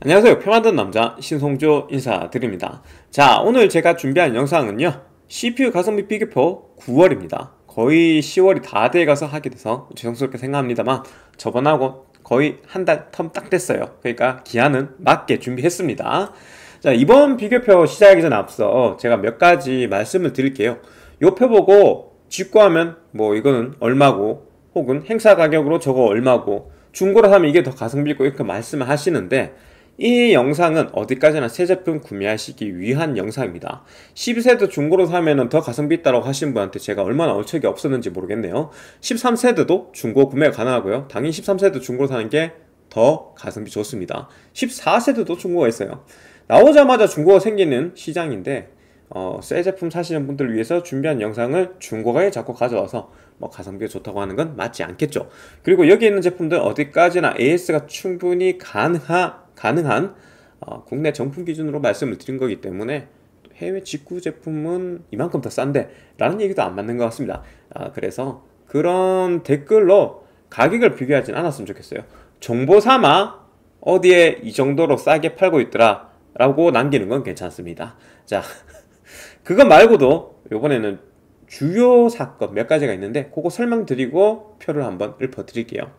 안녕하세요 표 만든 남자 신성조 인사드립니다 자 오늘 제가 준비한 영상은요 CPU 가성비 비교표 9월입니다 거의 10월이 다 돼가서 하게 돼서 죄송스럽게 생각합니다만 저번하고 거의 한 달 텀 딱 됐어요 그러니까 기한은 맞게 준비했습니다 자 이번 비교표 시작하기 전에 앞서 제가 몇 가지 말씀을 드릴게요 요표 보고 직구하면 뭐 이거는 얼마고 혹은 행사 가격으로 저거 얼마고 중고로 하면 이게 더 가성비 있고 이렇게 말씀을 하시는데 이 영상은 어디까지나 새 제품 구매하시기 위한 영상입니다. 12세대 중고로 사면은 더 가성비 있다고 하신 분한테 제가 얼마나 어척이 없었는지 모르겠네요. 13세대도 중고 구매가 가능하고요. 당연히 13세대 중고로 사는 게 더 가성비 좋습니다. 14세대도 중고가 있어요. 나오자마자 중고가 생기는 시장인데 어, 새 제품 사시는 분들을 위해서 준비한 영상을 중고가에 자꾸 가져와서 뭐 가성비가 좋다고 하는 건 맞지 않겠죠 그리고 여기 있는 제품들 어디까지나 AS가 충분히 가능하 가능한 어, 국내 정품 기준으로 말씀을 드린 거기 때문에 해외 직구 제품은 이만큼 더 싼데 라는 얘기도 안 맞는 것 같습니다 아, 그래서 그런 댓글로 가격을 비교하진 않았으면 좋겠어요 정보 삼아 어디에 이 정도로 싸게 팔고 있더라 라고 남기는 건 괜찮습니다 자 그거 말고도 요번에는 주요 사건 몇 가지가 있는데 그거 설명드리고 표를 한번 읊어드릴게요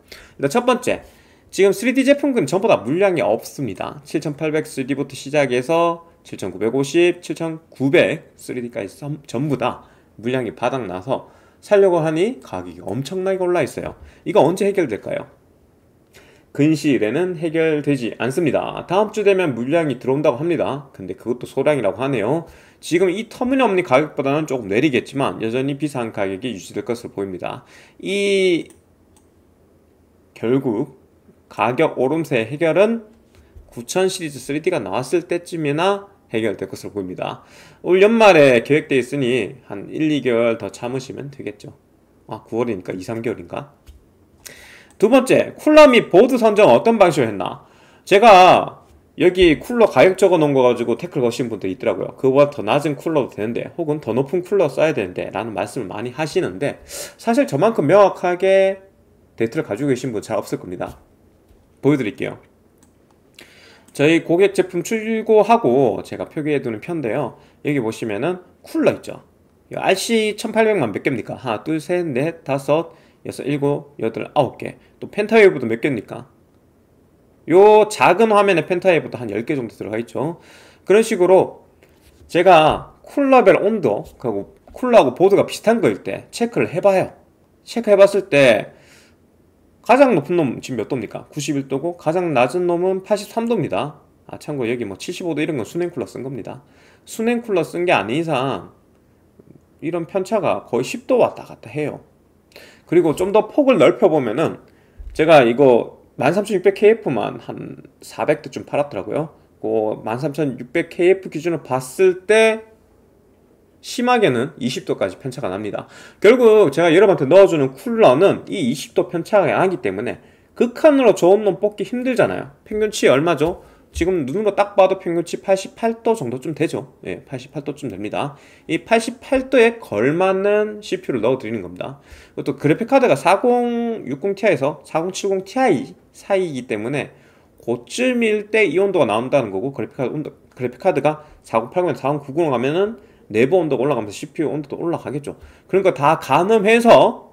첫 번째 지금 3D 제품은전부다 물량이 없습니다. 7800 3D부터 시작해서 7950, 7900 3D까지 전부 다 물량이 바닥나서 살려고 하니 가격이 엄청나게 올라 있어요. 이거 언제 해결될까요? 근시일에는 해결되지 않습니다. 다음 주 되면 물량이 들어온다고 합니다. 근데 그것도 소량이라고 하네요. 지금 이 터무니없는 가격보다는 조금 내리겠지만 여전히 비싼 가격이 유지될 것으로 보입니다. 이 결국 가격 오름세 해결은 9000 시리즈 3D가 나왔을 때쯤이나 해결될 것으로 보입니다. 올 연말에 계획되어 있으니 한 1, 2개월 더 참으시면 되겠죠. 아, 9월이니까 2, 3개월인가? 두 번째, 쿨러 및 보드 선정 어떤 방식으로 했나? 제가 여기 쿨러 가격 적어 놓은 거 가지고 태클 거신 분들 있더라고요. 그거보다 더 낮은 쿨러도 되는데, 혹은 더 높은 쿨러 써야 되는데, 라는 말씀을 많이 하시는데, 사실 저만큼 명확하게 데이터를 가지고 계신 분 잘 없을 겁니다. 보여드릴게요. 저희 고객 제품 출고하고 제가 표기해두는 편데요 여기 보시면은 쿨러 있죠. RC 1800만 몇 개입니까? 하나, 둘, 셋, 넷, 다섯, 여섯, 일곱, 여덟, 아홉 개. 또 펜타웨이브도 몇 개입니까? 요 작은 화면에 펜타웨이브도 한 10개 정도 들어가 있죠. 그런 식으로 제가 쿨러벨 온도, 그리고 쿨러하고 보드가 비슷한 거일 때 체크를 해봐요. 체크해봤을 때 가장 높은 놈 지금 몇 도입니까? 91도고 가장 낮은 놈은 83도입니다. 아 참고 여기 뭐 75도 이런 건 수냉쿨러 쓴 겁니다. 수냉쿨러 쓴 게 아닌 이상 이런 편차가 거의 10도 왔다 갔다 해요. 그리고 좀 더 폭을 넓혀보면은 제가 이거 13600KF만 한 400대쯤 팔았더라고요. 그 13600KF 기준으로 봤을 때 심하게는 20도까지 편차가 납니다. 결국 제가 여러분한테 넣어주는 쿨러는 이 20도 편차가 하기 때문에 극한으로 그 저온 놈 뽑기 힘들잖아요. 평균치 얼마죠? 지금 눈으로 딱 봐도 평균치 88도 정도쯤 되죠. 예, 88도쯤 됩니다. 이 88도에 걸맞는 CPU를 넣어드리는 겁니다. 또 그래픽카드가 4060ti에서 4070ti 사이이기 때문에 고쯤일 때 이 온도가 나온다는 거고 그래픽카드 그래픽카드가 4080에서 4090으로 가면은 내부 온도가 올라가면서 CPU 온도도 올라가겠죠. 그러니까 다 가늠해서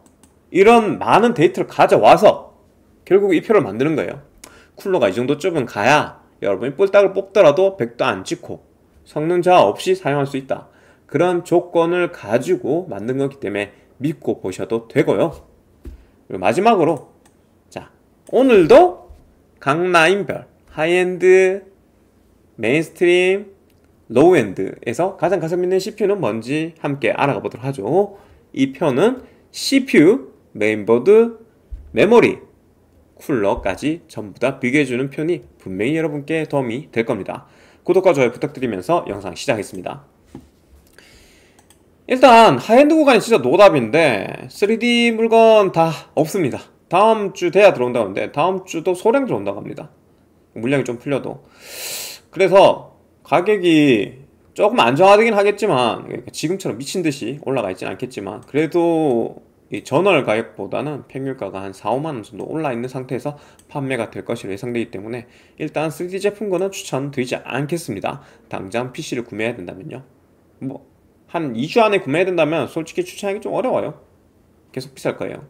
이런 많은 데이터를 가져와서 결국 이 표를 만드는 거예요. 쿨러가 이 정도쯤은 가야 여러분이 뿔딱을 뽑더라도 100도 안 찍고 성능 저하 없이 사용할 수 있다. 그런 조건을 가지고 만든 거기 때문에 믿고 보셔도 되고요. 그리고 마지막으로 자 오늘도 각 라인별 하이엔드, 메인스트림, 로우엔드에서 가장 가슴 있는 CPU는 뭔지 함께 알아가 보도록 하죠. 이 편은 CPU, 메인보드, 메모리, 쿨러까지 전부 다 비교해주는 편이 분명히 여러분께 도움이 될 겁니다. 구독과 좋아요 부탁드리면서 영상 시작하겠습니다. 일단 하이엔드 구간이 진짜 노답인데 3D 물건 다 없습니다. 다음 주 돼야 들어온다고 하는데 다음 주도 소량 들어온다고 합니다. 물량이 좀 풀려도. 그래서 가격이 조금 안정화되긴 하겠지만 그러니까 지금처럼 미친 듯이 올라가 있진 않겠지만 그래도 이 전월 가격보다는 평균가가 한 4, 5만원 정도 올라 있는 상태에서 판매가 될 것으로 예상되기 때문에 일단 3D 제품 거는 추천드리지 않겠습니다. 당장 PC를 구매해야 된다면요. 뭐, 한 2주 안에 구매해야 된다면 솔직히 추천하기 좀 어려워요. 계속 비쌀 거예요.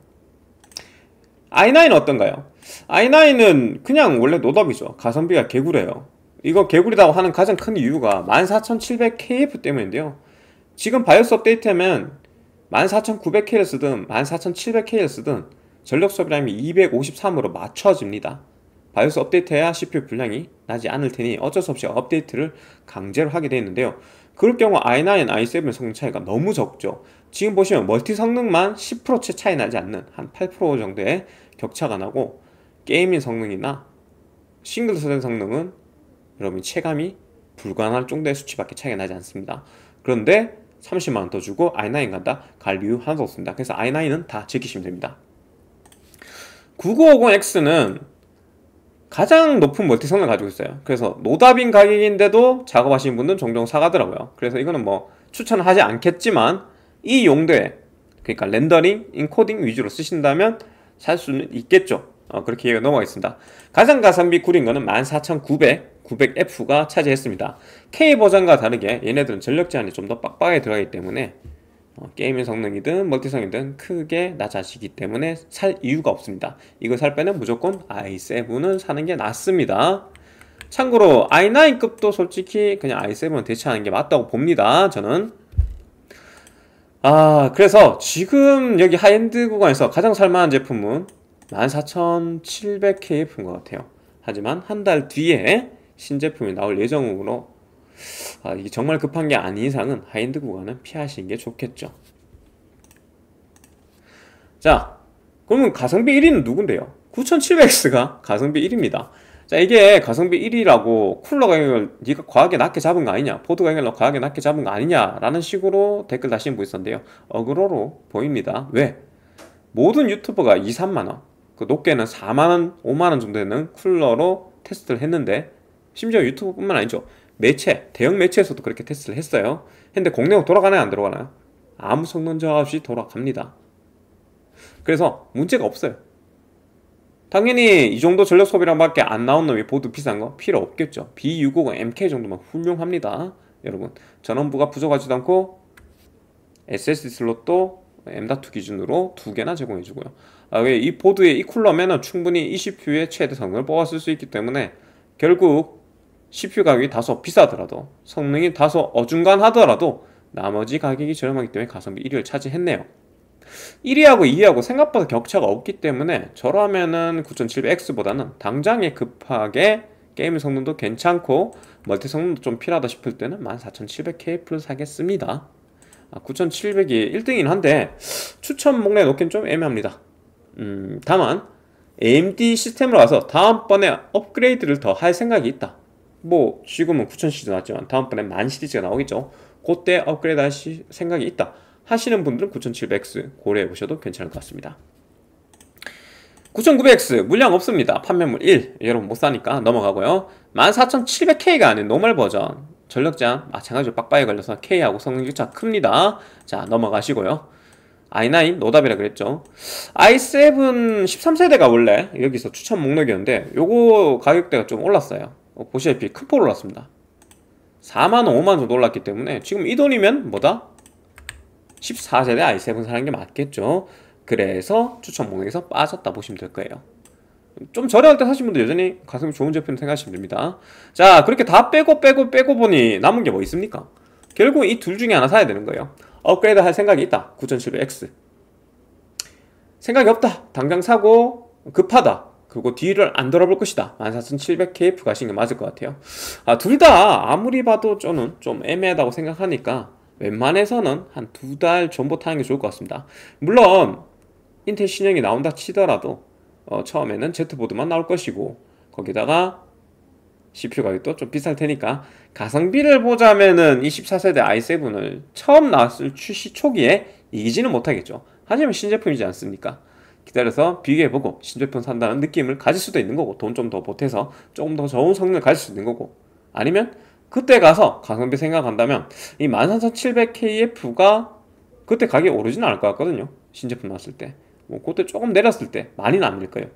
i9 어떤가요? i9은 그냥 원래 노답이죠. 가성비가 개구려요. 이거 개구리다고 하는 가장 큰 이유가 14700KF 때문인데요 지금 바이오스 업데이트하면 14900K를 쓰든 14700K를 쓰든 전력 소비량이 253으로 맞춰집니다 바이오스 업데이트해야 CPU 분량이 나지 않을 테니 어쩔 수 없이 업데이트를 강제로 하게 되어 있는데요 그럴 경우 i9, i 7 성능 차이가 너무 적죠 지금 보시면 멀티 성능만 10%채 차이 나지 않는 한 8% 정도의 격차가 나고 게이밍 성능이나 싱글 서든 성능은 여러분 체감이 불가능할 정도의 수치밖에 차이가 나지 않습니다. 그런데 30만 원더 주고 i9 간다. 갈 이유 하나도 없습니다. 그래서 i9은 다 지키시면 됩니다. 9950X는 가장 높은 멀티 성능을 가지고 있어요. 그래서 노답인 가격인데도 작업하시는 분들은 종종 사가더라고요. 그래서 이거는 뭐추천 하지 않겠지만 이 용도에 그러니까 렌더링, 인코딩 위주로 쓰신다면 살 수는 있겠죠. 어, 그렇게 얘기가 넘어가겠습니다. 가장 가성비 구린 거는 14,900 900F가 차지했습니다. K버전과 다르게 얘네들은 전력 제한이 좀 더 빡빡하게 들어가기 때문에 어, 게임의 성능이든 멀티성이든 크게 낮아지기 때문에 살 이유가 없습니다. 이거 살 빼는 무조건 i7은 사는 게 낫습니다. 참고로 i9급도 솔직히 그냥 i7 대체하는 게 맞다고 봅니다. 저는 아 그래서 지금 여기 하이엔드 구간에서 가장 살만한 제품은 14,700K인 것 같아요. 하지만 한 달 뒤에 신제품이 나올 예정으로 아, 이게 정말 급한 게 아닌 이상은 하이엔드 구간은 피하시는 게 좋겠죠. 자, 그러면 가성비 1위는 누군데요? 9700X가 가성비 1위입니다. 자, 이게 가성비 1위라고 쿨러 가격을 네가 과하게 낮게 잡은 거 아니냐, 보드 가격을 과하게 낮게 잡은 거 아니냐라는 식으로 댓글 다신 분 있었는데요. 어그로로 보입니다. 왜? 모든 유튜버가 2, 3만원, 그 높게는 4만원, 5만원 정도 되는 쿨러로 테스트를 했는데 심지어 유튜브뿐만 아니죠. 매체, 대형 매체에서도 그렇게 테스트를 했어요. 근데 공내용 돌아가나요? 안 돌아가나요? 아무 성능 저하 없이 돌아갑니다. 그래서 문제가 없어요. 당연히 이 정도 전력 소비량밖에 안 나온 놈이 보드 비싼 거 필요 없겠죠. B650 MK 정도면 훌륭합니다. 여러분 전원부가 부족하지도 않고 SSD 슬롯도 M.2 기준으로 두 개나 제공해주고요. 아, 이 보드에 이 쿨러면은 충분히 20Q의 최대 성능을 뽑았을 수 있기 때문에 결국 CPU 가격이 다소 비싸더라도 성능이 다소 어중간하더라도 나머지 가격이 저렴하기 때문에 가성비 1위를 차지했네요. 1위하고 2위하고 생각보다 격차가 없기 때문에 저라면은 9700X보다는 당장에 급하게 게임 성능도 괜찮고 멀티 성능도 좀 필요하다 싶을 때는 14700K를 사겠습니다. 아, 9700이 1등이긴 한데 추천 목록에 놓긴좀 애매합니다. 음, 다만 AMD 시스템으로 와서 다음번에 업그레이드를 더 할 생각이 있다. 뭐 지금은 9000 시리즈 나왔지만 다음번에 만 시리즈가 나오겠죠 그때 업그레이드 하 생각이 있다 하시는 분들은 9700X 고려해 보셔도 괜찮을 것 같습니다 9900X 물량 없습니다 판매물 1 여러분 못사니까 넘어가고요 14700K가 아닌 노멀 버전 전력장 마찬가지로 빡빡이 걸려서 K하고 성능격차 큽니다 자 넘어가시고요 i9 노답이라 그랬죠 i7 13세대가 원래 여기서 추천 목록이었는데 요거 가격대가 좀 올랐어요 어, 보시다시피 큰 폭으로 올랐습니다 4만원 5만원 정도 올랐기 때문에 지금 이 돈이면 뭐다? 14세대 i7 사는 게 맞겠죠 그래서 추천 목록에서 빠졌다 보시면 될 거예요 좀 저렴할 때 사신 분들 여전히 가성비 좋은 제품 생각하시면 됩니다 자 그렇게 다 빼고 빼고 빼고 보니 남은 게 뭐 있습니까? 결국 이 둘 중에 하나 사야 되는 거예요 업그레이드 할 생각이 있다 9700X 생각이 없다 당장 사고 급하다 그리고 뒤를 안 돌아볼 것이다. 14700K 부가신 게 맞을 것 같아요. 아, 둘 다 아무리 봐도 저는 좀 애매하다고 생각하니까 웬만해서는 한 두 달 전부터 하는 게 좋을 것 같습니다. 물론 인텔 신형이 나온다 치더라도 어, 처음에는 Z보드만 나올 것이고 거기다가 CPU 가격도 좀 비쌀 테니까 가성비를 보자면은 24세대 i7을 처음 나왔을 출시 초기에 이기지는 못하겠죠. 하지만 신제품이지 않습니까? 기다려서 비교해보고 신제품 산다는 느낌을 가질 수도 있는 거고 돈 좀 더 보태서 조금 더 좋은 성능을 가질 수 있는 거고 아니면 그때 가서 가성비 생각한다면 이 13700KF가 그때 가격이 오르지는 않을 것 같거든요 신제품 나왔을 때뭐 그때 조금 내렸을 때많이 남을 낼 거예요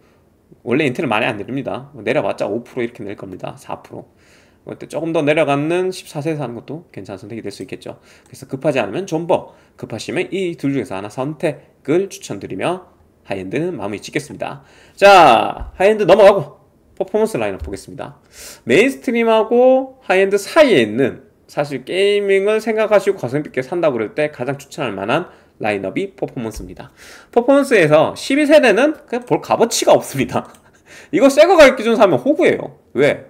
원래 인텔은 많이 안 내립니다 뭐 내려봤자 5% 이렇게 낼 겁니다 4% 그때 조금 더 내려가는 14세에서 하는 것도 괜찮은 선택이 될 수 있겠죠 그래서 급하지 않으면 존버 급하시면 이 둘 중에서 하나 선택을 추천드리며 하이엔드는 마무리 짓겠습니다. 자, 하이엔드 넘어가고 퍼포먼스 라인업 보겠습니다. 메인스트림하고 하이엔드 사이에 있는 사실 게이밍을 생각하시고 가성비 게 산다 고 그럴 때 가장 추천할 만한 라인업이 퍼포먼스입니다. 퍼포먼스에서 12세대는 그냥 볼 값어치가 없습니다. 이거 새거 가격 기준 사면 호구예요. 왜?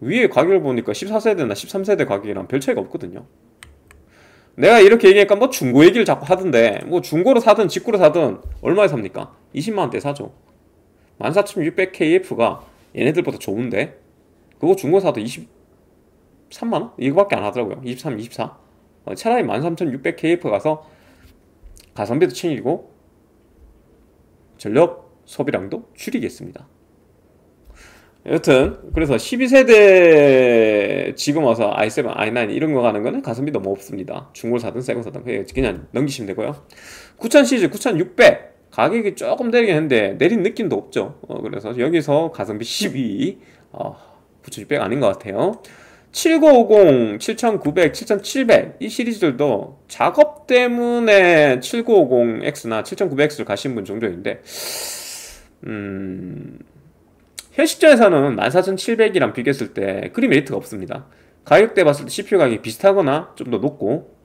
위에 가격을 보니까 14세대나 13세대 가격이랑 별 차이가 없거든요. 내가 이렇게 얘기하니까 뭐 중고 얘기를 자꾸 하던데 뭐 중고로 사든 직구로 사든 얼마에 삽니까? 20만원대 사죠 14,600KF가 얘네들보다 좋은데 그거 중고 사도 23만원? 이거밖에 안 하더라고요 23, 24 어, 차라리 13,600KF 가서 가성비도 챙기고 전력 소비량도 줄이겠습니다 여튼 그래서 12세대 지금 와서 i7, i9 이런 거 가는 거는 가성비 너무 없습니다. 중고를 사든 새거 사든 그냥 넘기시면 되고요. 9000 시리즈 9600 가격이 조금 내리긴 했는데 내린 느낌도 없죠. 어, 그래서 여기서 가성비 12 어, 9600 아닌 것 같아요. 7950, 7900, 7700 이 시리즈들도 작업 때문에 7950X나 7900X를 가신 분 정도인데 음... 현실전에서는 14,700이랑 비교했을 때 그리 메리트가 없습니다. 가격대 봤을 때 CPU 가격이 비슷하거나 좀 더 높고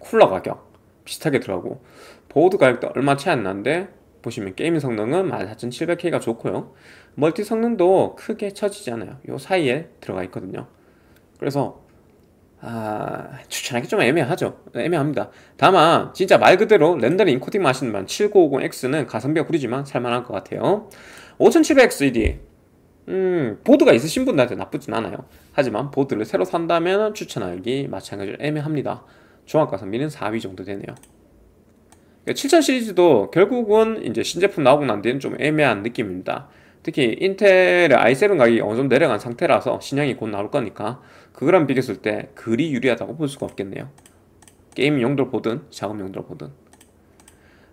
쿨러 가격 비슷하게 들어가고 보드 가격도 얼마 차이 안 나는데 보시면 게임 성능은 14700K가 좋고요 멀티 성능도 크게 처지지 않아요 요 사이에 들어가 있거든요 그래서 아, 추천하기 좀 애매하죠 애매합니다 다만 진짜 말 그대로 렌더링 코딩 마신 7950X는 가성비가 구리지만 살만한 것 같아요 5700CD 음, 보드가 있으신 분들한테 나쁘진 않아요. 하지만 보드를 새로 산다면 추천하기 마찬가지로 애매합니다. 종합가 성비는 4위 정도 되네요. 7000 그러니까 시리즈도 결국은 이제 신제품 나오고 난 뒤에는 좀 애매한 느낌입니다. 특히 인텔의 i7 가격이 어느 정도 내려간 상태라서 신형이 곧 나올 거니까 그거랑 비교했을 때 그리 유리하다고 볼 수가 없겠네요. 게임 용도로 보든 작업 용도로 보든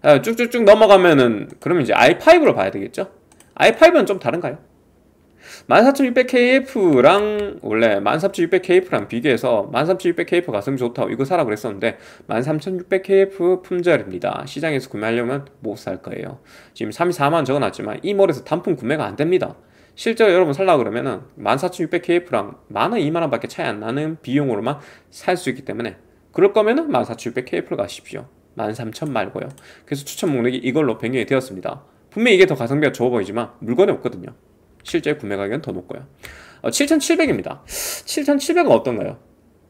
아, 쭉쭉쭉 넘어가면은 그러면 이제 i5로 봐야 되겠죠? i5는 좀 다른가요? 14600KF랑 원래 13600KF랑 비교해서 13600KF 가성비 좋다고 이거 사라 고 그랬었는데 13600KF 품절입니다. 시장에서 구매하려면 못 살 거예요. 지금 34만 적어놨지만 이 몰에서 단품 구매가 안 됩니다. 실제로 여러분 살라 고 그러면은 14600KF랑 만원 2만원 밖에 차이 안 나는 비용으로만 살 수 있기 때문에 그럴 거면 14600KF를 가십시오. 13,000 말고요. 그래서 추천 목록이 이걸로 변경이 되었습니다. 분명히 이게 더 가성비가 좋아 보이지만 물건이 없거든요. 실제 구매 가격은 더 높고요. 어, 7,700입니다. 7,700은 어떤가요?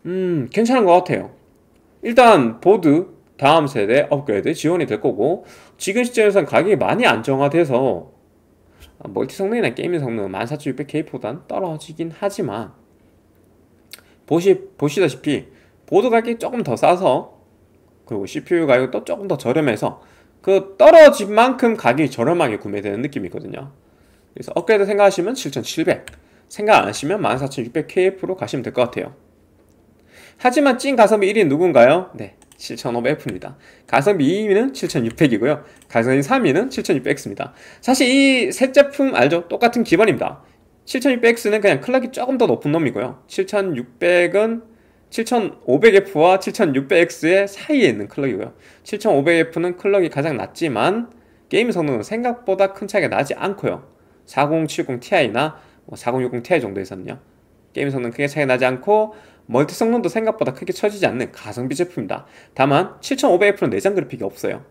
음, 괜찮은 것 같아요. 일단 보드 다음 세대 업그레이드 지원이 될 거고 지금 시점에선 가격이 많이 안정화돼서 아, 멀티 성능이나 게이밍 성능은 14600K보단 떨어지긴 하지만 보시, 보시다시피 보드 가격이 조금 더 싸서 그리고 CPU 가격도 조금 더 저렴해서 그 떨어진 만큼 가격이 저렴하게 구매되는 느낌이거든요. 그래서 업그레이드 생각하시면 7700, 생각 안 하시면 14600KF로 가시면 될 것 같아요. 하지만 찐 가성비 1위 는 누군가요? 네, 7500F입니다. 가성비 2위는 7600이고요. 가성비 3위는 7600X입니다. 사실 이 셋 제품 알죠? 똑같은 기반입니다. 7600X는 그냥 클락이 조금 더 높은 놈이고요. 7600은 7500F와 7600X의 사이에 있는 클럭이고요 7500F는 클럭이 가장 낮지만 게임 성능은 생각보다 큰 차이가 나지 않고요 4070ti나 4060ti 뭐 정도에서는요 게임 성능 크게 차이 나지 않고 멀티 성능도 생각보다 크게 처지지 않는 가성비 제품입니다 다만 7500F는 내장 그래픽이 없어요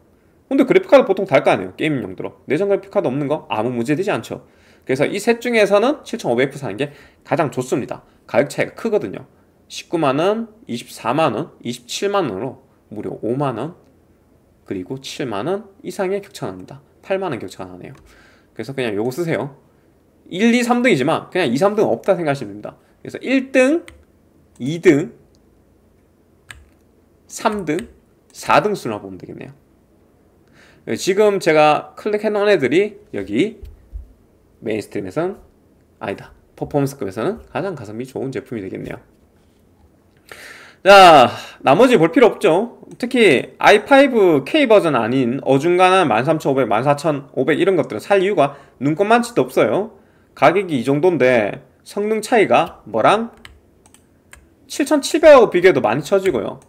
근데 그래픽카드 보통 달 거 아니에요 게임 용도로 내장 그래픽카드 없는 거 아무 문제 되지 않죠 그래서 이 셋 중에서는 7500F 사는 게 가장 좋습니다 가격 차이가 크거든요 19만원, 24만원, 27만원으로 무려 5만원 그리고 7만원 이상의 격차납니다 8만원 격차나네요 그래서 그냥 요거 쓰세요 1, 2, 3등이지만 그냥 2, 3등 없다 생각하시면 됩니다 그래서 1등, 2등, 3등, 4등 순으로 보면 되겠네요 지금 제가 클릭해놓은 애들이 여기 메인스트림에서는 아니다 퍼포먼스급에서는 가장 가성비 좋은 제품이 되겠네요 자 나머지 볼 필요 없죠 특히 i5K 버전 아닌 어중간한 13,500, 14,500 이런 것들은 살 이유가 눈꼽만치도 없어요 가격이 이 정도인데 성능 차이가 뭐랑 7700하고 비교해도 많이 쳐지고요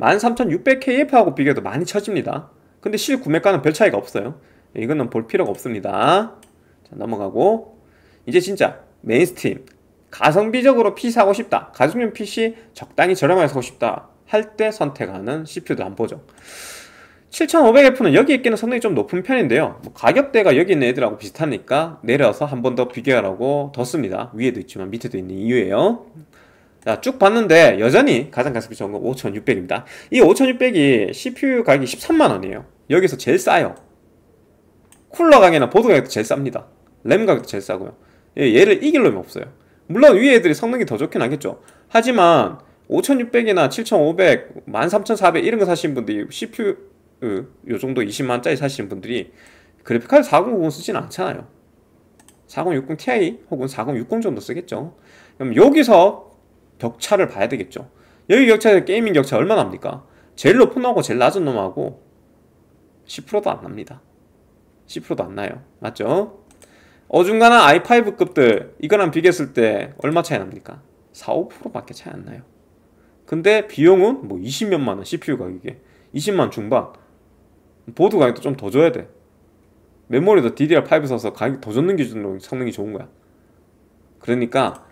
13600KF하고 비교해도 많이 쳐집니다 근데 실 구매가는 별 차이가 없어요 이거는 볼 필요가 없습니다 자 넘어가고 이제 진짜 메인스팀 가성비적으로 PC 사고 싶다. 가성비용 PC 적당히 저렴하게 사고 싶다. 할 때 선택하는 CPU도 안 보죠. 7500F는 여기 있기는 성능이 좀 높은 편인데요. 뭐 가격대가 여기 있는 애들하고 비슷하니까 내려서 한 번 더 비교하라고 뒀습니다. 위에도 있지만 밑에도 있는 이유예요. 자, 쭉 봤는데 여전히 가장 가성비 좋은 건 5600입니다. 이 5600이 CPU 가격이 13만원이에요. 여기서 제일 싸요. 쿨러 가격이나 보드 가격도 제일 쌉니다. 램 가격도 제일 싸고요. 예, 얘를 이길 놈이 없어요. 물론 위에 애들이 성능이 더 좋긴 하겠죠 하지만 5600이나 7500, 13400 이런 거사시는 분들이 CPU 요 정도 20만짜리 사시는 분들이 그래픽카드 4090 쓰진 않잖아요 4060 Ti 혹은 4060 정도 쓰겠죠 그럼 여기서 격차를 봐야 되겠죠 여기 격차에서 게이밍 격차 얼마 나합니까 제일 높은 놈하고 제일 낮은 놈하고 10%도 안 납니다 10%도 안 나요 맞죠? 어중간한 i5급들 이거랑 비교했을 때 얼마 차이 납니까? 4, 5%밖에 차이 안 나요. 근데 비용은 뭐 20몇만 원 CPU 가격에 20만 중반 보드 가격도 좀 더 줘야 돼. 메모리도 DDR5 사서 가격 더 줬는 기준으로 성능이 좋은 거야. 그러니까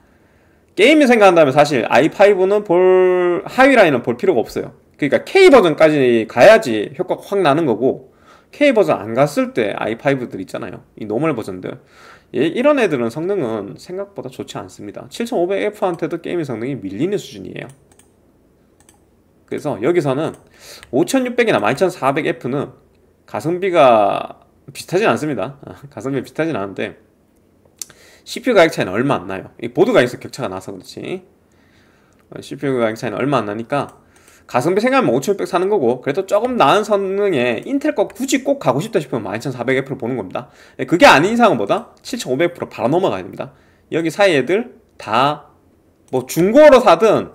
게임이 생각한다면 사실 i5는 볼 하위 라인은 볼 필요가 없어요. 그러니까 K 버전까지 가야지 효과가 확 나는 거고 K 버전 안 갔을 때 i5들 있잖아요. 이 노멀 버전들. 예, 이런 애들은 성능은 생각보다 좋지 않습니다 7500F한테도 게임의 성능이 밀리는 수준이에요 그래서 여기서는 5600이나 12400F는 가성비가 비슷하진 않습니다 아, 가성비 비슷하진 않은데 CPU 가격 차이는 얼마 안 나요 보드 가격에서 격차가 나서 그렇지 CPU 어, 가격 차이는 얼마 안 나니까 가성비 생각하면 5600 사는 거고 그래도 조금 나은 성능에 인텔 거 굳이 꼭 가고 싶다 싶으면 12400F를 보는 겁니다 예, 그게 아닌 이상은 뭐다? 7500F로 바로 넘어가야 됩니다 여기 사이 애들 다 뭐 중고로 사든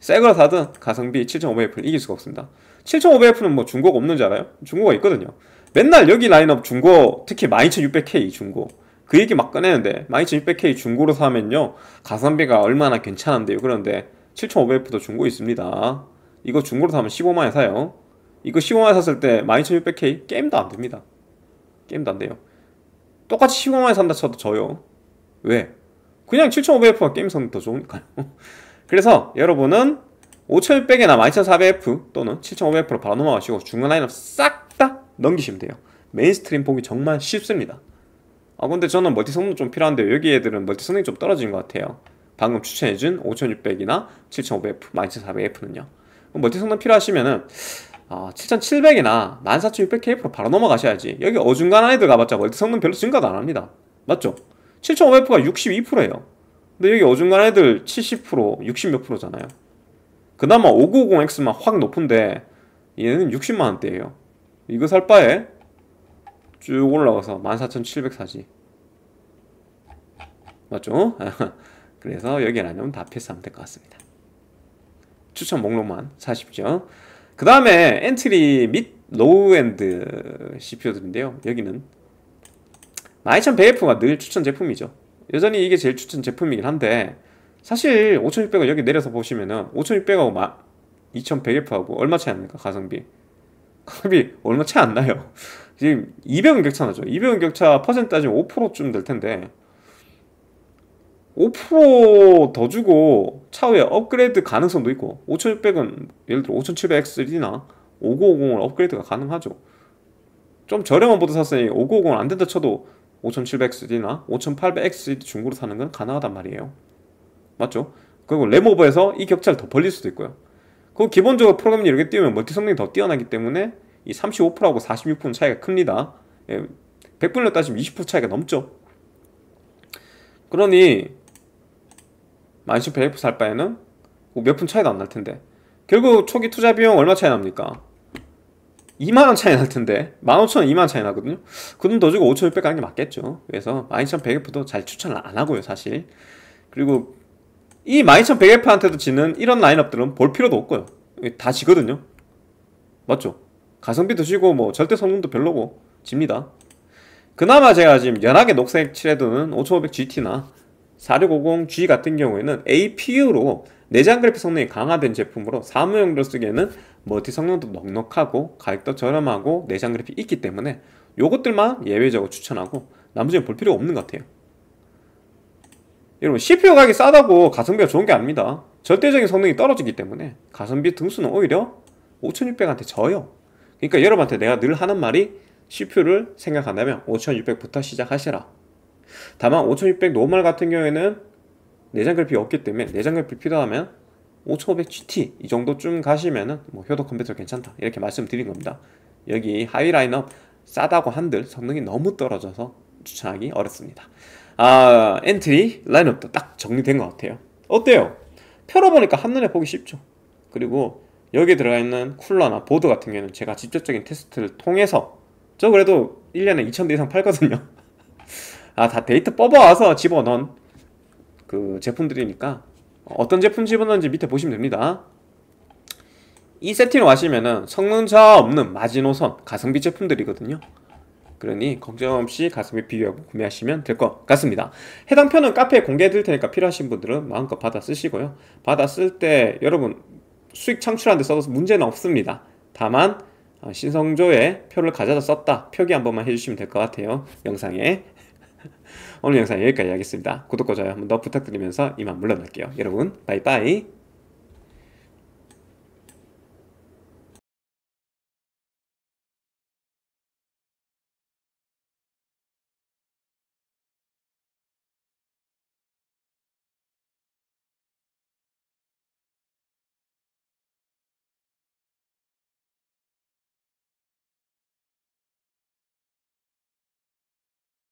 새거 사든 가성비 7500F를 이길 수가 없습니다 7500F는 뭐 중고가 없는 줄 알아요? 중고가 있거든요 맨날 여기 라인업 중고 특히 12600K 중고 그 얘기 막 꺼내는데 12600K 중고로 사면요 가성비가 얼마나 괜찮은데요 그런데 7,500F도 중고 있습니다. 이거 중고로 사면 15만에 사요. 이거 15만에 샀을 때 12,600K 게임도 안 됩니다. 게임도 안 돼요. 똑같이 15만에 산다 쳐도 져요. 왜? 그냥 7,500F가 게임 성면더 좋으니까요. 그래서 여러분은 5,600이나 12,400F 또는 7,500F로 바로 넘어가시고 중간 라인업 싹 다 넘기시면 돼요. 메인스트림 보기 정말 쉽습니다. 아 근데 저는 멀티 성능 좀 필요한데 여기 애들은 멀티 성능이 좀 떨어진 것 같아요. 방금 추천해준 5600이나 7500F, 12400F는요. 멀티 성능 필요하시면은 어, 7700이나 14600KF로 바로 넘어가셔야지 여기 어중간한 애들 가봤자 멀티 성능 별로 증가도 안합니다 맞죠? 7500F가 62%예요 근데 여기 어중간한 애들 70% 60 몇 프로잖아요 그나마 590X만 확 높은데 얘는 60만원대예요 이거 살 바에 쭉 올라가서 14700 사지 맞죠? 그래서 여기 안 나오면 다 패스하면 될 것 같습니다. 추천 목록만 사십시오. 그 다음에 엔트리 및 로우엔드 CPU들인데요. 여기는 12100F가 늘 추천 제품이죠. 여전히 이게 제일 추천 제품이긴 한데 사실 5600을 여기 내려서 보시면은 5600하고 2100F하고 얼마 차이 납니까? 가성비. 가성비 얼마 차이 안 나요. 지금 200은 격차 나죠. 200은 격차 퍼센트 따지면 5%쯤 될 텐데 5%더 주고 차후에 업그레이드 가능성도 있고 5600은 예를 들어 5700X3나 5950을 업그레이드가 가능하죠 좀 저렴한 보드 샀으니 5950은 안된다 쳐도 5700X나 3 5800X 3 중고로 사는 건 가능하단 말이에요 맞죠? 그리고 램오버에서 이 격차를 더 벌릴 수도 있고요 그 기본적으로 프로그램이 이렇게 뛰면 멀티 성능이 더 뛰어나기 때문에 이 35%하고 46% 차이가 큽니다 예, 100분을 따지면 20% 차이가 넘죠 그러니 만시 100F 살 바에는 뭐 몇푼 차이도 안 날 텐데 결국 초기 투자 비용 얼마 차이 납니까? 2만원 차이 날 텐데 15,000원 2만원 차이 나거든요 그 돈 더 주고 5,600 가는 게 맞겠죠 그래서 12,100F도 잘 추천을 안 하고요 사실 그리고 이 12,100F한테도 지는 이런 라인업들은 볼 필요도 없고요 다 지거든요 맞죠? 가성비도 지고 뭐 절대 성능도 별로고 집니다 그나마 제가 지금 연하게 녹색 칠해두는 5500GT나 4650G 같은 경우에는 APU로 내장 그래픽 성능이 강화된 제품으로 사무용으로 쓰기에는 멀티 성능도 넉넉하고 가격도 저렴하고 내장 그래픽 있기 때문에 요것들만 예외적으로 추천하고 나머지는 볼 필요 없는 것 같아요 여러분 CPU 가격이 싸다고 가성비가 좋은 게 아닙니다 절대적인 성능이 떨어지기 때문에 가성비 등수는 오히려 5600한테 져요 그러니까 여러분한테 내가 늘 하는 말이 CPU를 생각한다면 5600부터 시작하시라 다만 5600 노멀 같은 경우에는 내장 그래픽이 없기 때문에 내장 그래픽 필요하면 5500GT 이 정도쯤 가시면은 뭐 효도 컴퓨터 괜찮다 이렇게 말씀드린 겁니다 여기 하위 라인업 싸다고 한들 성능이 너무 떨어져서 추천하기 어렵습니다 아 엔트리 라인업도 딱 정리된 것 같아요 어때요? 펴러보니까 한눈에 보기 쉽죠 그리고 여기 에 들어가 있는 쿨러나 보드 같은 경우는 제가 직접적인 테스트를 통해서 저 그래도 1년에 2,000대 이상 팔거든요 아다 데이터 뽑아와서 집어넣은 그 제품들이니까 어떤 제품 집어넣는지 밑에 보시면 됩니다 이 세팅을 하시면은 성능차 없는 마지노선 가성비 제품들이거든요 그러니 걱정 없이 가성비 비교하고 구매하시면 될 것 같습니다 해당 편은 카페에 공개해드릴 테니까 필요하신 분들은 마음껏 받아 쓰시고요 받아 쓸 때 여러분 수익 창출하는 데써도 문제는 없습니다 다만 어, 신성조의 표를 가져다 썼다 표기 한 번만 해주시면 될 것 같아요 영상에 오늘 영상 여기까지 하겠습니다. 구독과 좋아요 한 번 더 부탁드리면서 이만 물러날게요. 여러분 바이바이